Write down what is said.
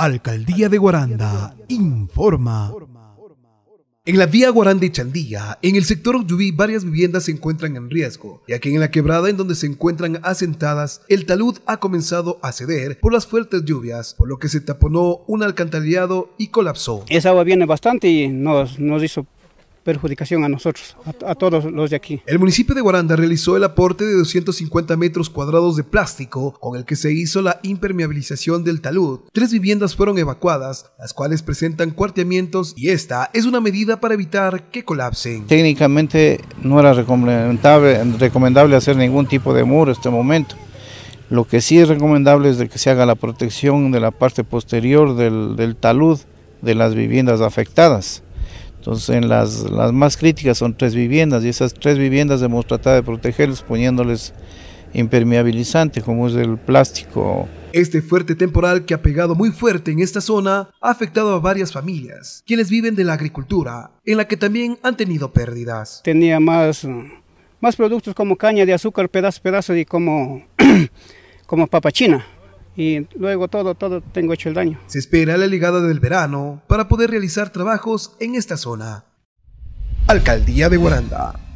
Alcaldía de Guaranda informa. En la vía Guaranda y Chandía, en el sector Uyubí, varias viviendas se encuentran en riesgo, ya que en la quebrada en donde se encuentran asentadas, el talud ha comenzado a ceder por las fuertes lluvias, por lo que se taponó un alcantarillado y colapsó. Esa agua viene bastante y nos, nos hizo perjudicación a nosotros, a, todos los de aquí. El municipio de Guaranda realizó el aporte de 250 metros cuadrados de plástico con el que se hizo la impermeabilización del talud. Tres viviendas fueron evacuadas, las cuales presentan cuarteamientos y esta es una medida para evitar que colapsen. Técnicamente no era recomendable, recomendable hacer ningún tipo de muro en este momento. Lo que sí es recomendable es que se haga la protección de la parte posterior del talud de las viviendas afectadas entonces en las, más críticas son tres viviendas y esas tres viviendas hemos tratado de protegerlos poniéndoles impermeabilizantes como es el plástico. Este fuerte temporal que ha pegado muy fuerte en esta zona ha afectado a varias familias, quienes viven de la agricultura, en la que también han tenido pérdidas. Tenía más, productos como caña de azúcar, pedazo, pedazo y como, como papachina y luego todo, todo tengo hecho el daño. Se espera la llegada del verano para poder realizar trabajos en esta zona. Alcaldía de Guaranda